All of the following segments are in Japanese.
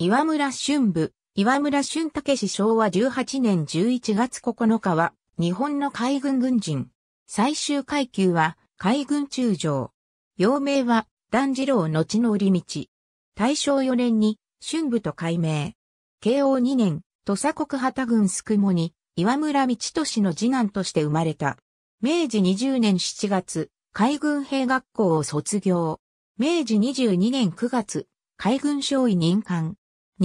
岩村俊部、岩村俊武氏昭和18年11月9日は、日本の海軍軍人。最終階級は、海軍中将。幼名は、段次郎後の折道。大正4年に、春部と改名。慶応2年、土佐国旗軍宿毛に、岩村道俊の次男として生まれた。明治20年7月、海軍兵学校を卒業。明治22年9月、海軍少尉任官。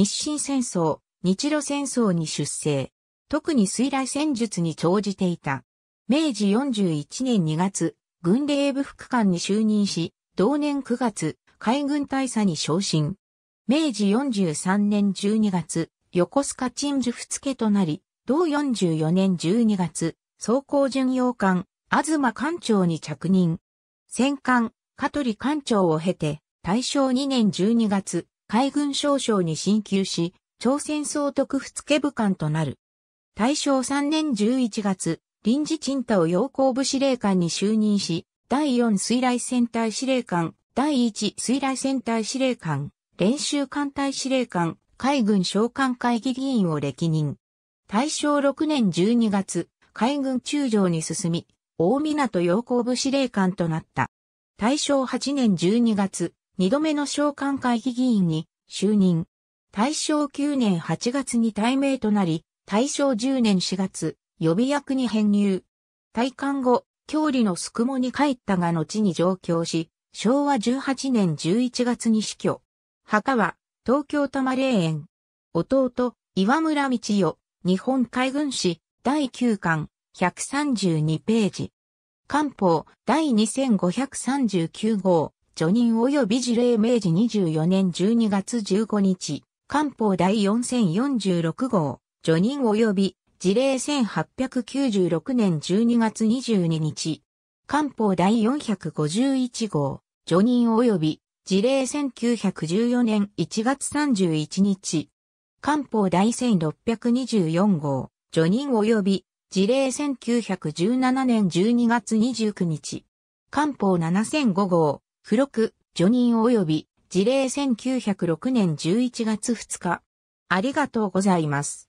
日清戦争、日露戦争に出征。特に水雷戦術に長じていた。明治41年2月、軍令部副官に就任し、同年9月、海軍大佐に昇進。明治43年12月、横須賀鎮守付けとなり、同44年12月、総工巡洋艦、東艦長に着任。戦艦、香取艦長を経て、大正2年12月、海軍少将に進級し、朝鮮総督府付部官となる。大正3年11月、臨時陳太を要光部司令官に就任し、第4水雷戦隊司令官、第1水雷戦隊司令官、練習艦隊司令官、海軍召喚会議議員を歴任。大正6年12月、海軍中将に進み、大港要光部司令官となった。大正8年12月、二度目の召喚会議議員に就任。大正9年8月に対名となり、大正10年4月、予備役に編入。退官後、郷里の宿毛に帰ったが後に上京し、昭和18年11月に死去。墓は、東京多摩霊園。弟、岩村道代、日本海軍史、第9巻、132ページ。官報、第2539号。序任及び事例明治24年12月15日、官報第4046号、序任及び事例1896年12月22日、官報第451号、序任及び事例1914年1月31日、官報第1624号、序任及び事例1917年12月29日、官報7005号、付録、助任及び事例1906年11月2日。ありがとうございます。